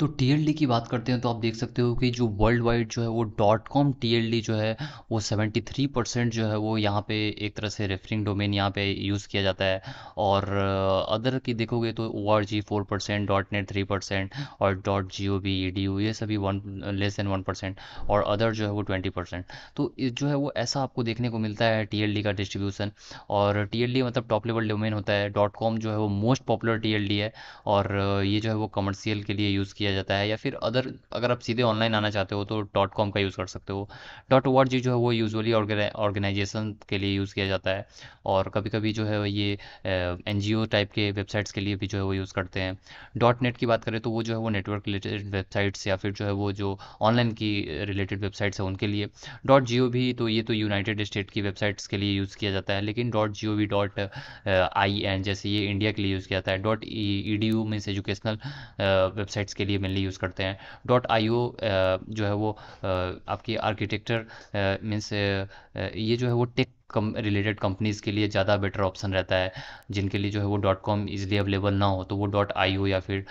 तो टीएलडी की बात करते हैं तो आप देख सकते हो कि जो वर्ल्ड वाइड जो है वो डॉट कॉम टी जो है वो 73 परसेंट जो है वो यहाँ पे एक तरह से रेफरिंग डोमेन यहाँ पे यूज़ किया जाता है और अदर की देखोगे तो O R G four percent dot net three percent और dot G O B E D U ये सभी one less than one percent और अदर जो है वो ट्वेंटी परसेंट तो जो है वो ऐसा आपको देखने को मिलता है टी का डिस्ट्रीब्यूशन और टी मतलब टॉप लेवल डोमेन होता है डॉट कॉम जो है वो मोस्ट पॉपुलर टी है और ये जो है वो कमर्शियल के लिए यूज़ किया किया जाता है या फिर अदर अगर आप सीधे ऑनलाइन आना चाहते हो तो डॉट कॉम का यूज़ कर सकते हो डॉट ओ जो है वो यूजअली ऑर्गेनाइजेशन के लिए यूज़ किया जाता है और कभी कभी जो है ये एन टाइप के वेबसाइट्स के लिए भी जो है वो यूज़ करते हैं डॉट नेट की बात करें तो वो जो है वो नेटवर्क रिलेटेड वेबसाइट्स या फिर जो है वो जो ऑनलाइन की रिलेटेड वेबसाइट्स हैं उनके लिए डॉट जी भी तो ये तो यूनाइटेड स्टेट की वेबसाइट्स के लिए यूज़ किया जाता है लेकिन dot G O V dot I N जैसे ये इंडिया के लिए यूज़ किया जाता है dot E D U means educational websites के लिए लिए मेनली यूज़ करते हैं डॉट आई जो है वो आपकी आर्किटेक्चर मीन्स ये जो है वो टेक कम रिलेटेड कंपनीज़ के लिए ज़्यादा बेटर ऑप्शन रहता है जिनके लिए जो है वो डॉट कॉम ईजिली अवेलेबल ना हो तो वो डॉट आई या फिर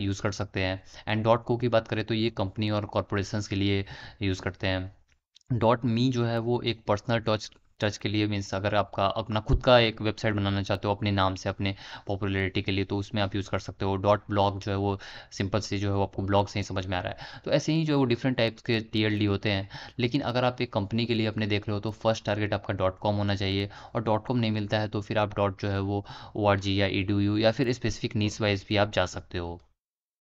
यूज़ कर सकते हैं एंड डॉट को की बात करें तो ये कंपनी और कॉरपोरेशंस के लिए यूज़ करते हैं डॉट मी जो है वो एक पर्सनल टच टच के लिए मीन्स अगर आपका अपना खुद का एक वेबसाइट बनाना चाहते हो अपने नाम से अपने पॉपुलरिटी के लिए तो उसमें आप यूज़ कर सकते हो डॉट ब्लॉग जो है वो सिंपल से जो है वो आपको ब्लॉग से ही समझ में आ रहा है तो ऐसे ही जो है वो डिफरेंट टाइप्स के टी होते हैं लेकिन अगर आप एक कंपनी के लिए अपने देख रहे हो तो फर्स्ट टारगेट आपका डॉट कॉम होना चाहिए और डॉट कॉम नहीं मिलता है तो फिर आप डॉट जो है वो ओ या ई e या फिर स्पेसिफिक नीस वाइज भी आप जा सकते हो